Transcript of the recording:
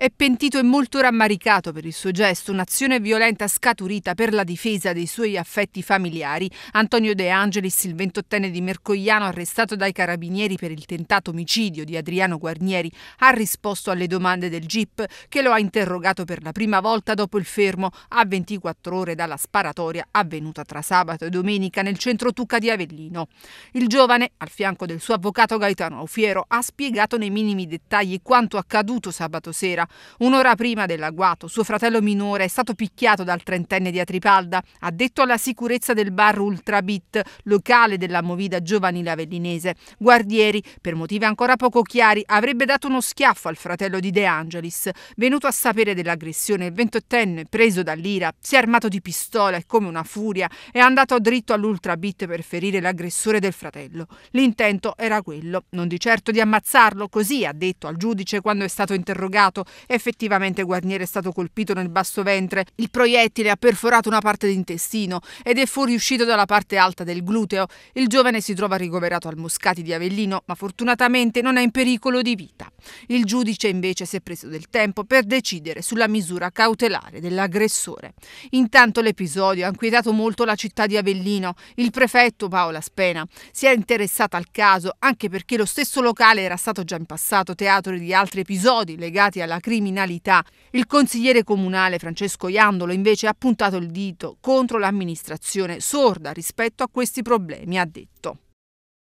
È pentito e molto rammaricato per il suo gesto, un'azione violenta scaturita per la difesa dei suoi affetti familiari. Antonio De Angelis, il 28enne di Mercogliano, arrestato dai carabinieri per il tentato omicidio di Adriano Guarnieri, ha risposto alle domande del GIP che lo ha interrogato per la prima volta dopo il fermo a 24 ore dalla sparatoria avvenuta tra sabato e domenica nel centro Tucca di Avellino. Il giovane, al fianco del suo avvocato Gaetano Aufiero, ha spiegato nei minimi dettagli quanto accaduto sabato sera Un'ora prima dell'agguato, suo fratello minore è stato picchiato dal trentenne di Atripalda, addetto alla sicurezza del bar Ultrabit, locale della movida giovanile avellinese. Guardieri, per motivi ancora poco chiari, avrebbe dato uno schiaffo al fratello di De Angelis. Venuto a sapere dell'aggressione, il ventottenne, preso dall'ira, si è armato di pistola e come una furia è andato dritto all'Ultrabit per ferire l'aggressore del fratello. L'intento era quello, non di certo di ammazzarlo, così ha detto al giudice quando è stato interrogato, Effettivamente Guarnieri è stato colpito nel basso ventre, il proiettile ha perforato una parte d'intestino ed è fuoriuscito dalla parte alta del gluteo. Il giovane si trova ricoverato al Moscati di Avellino, ma fortunatamente non è in pericolo di vita. Il giudice invece si è preso del tempo per decidere sulla misura cautelare dell'aggressore. Intanto l'episodio ha inquietato molto la città di Avellino. Il prefetto Paola Spena si è interessata al caso anche perché lo stesso locale era stato già in passato teatro di altri episodi legati alla crisi criminalità. Il consigliere comunale Francesco Iandolo invece ha puntato il dito contro l'amministrazione sorda rispetto a questi problemi, ha detto.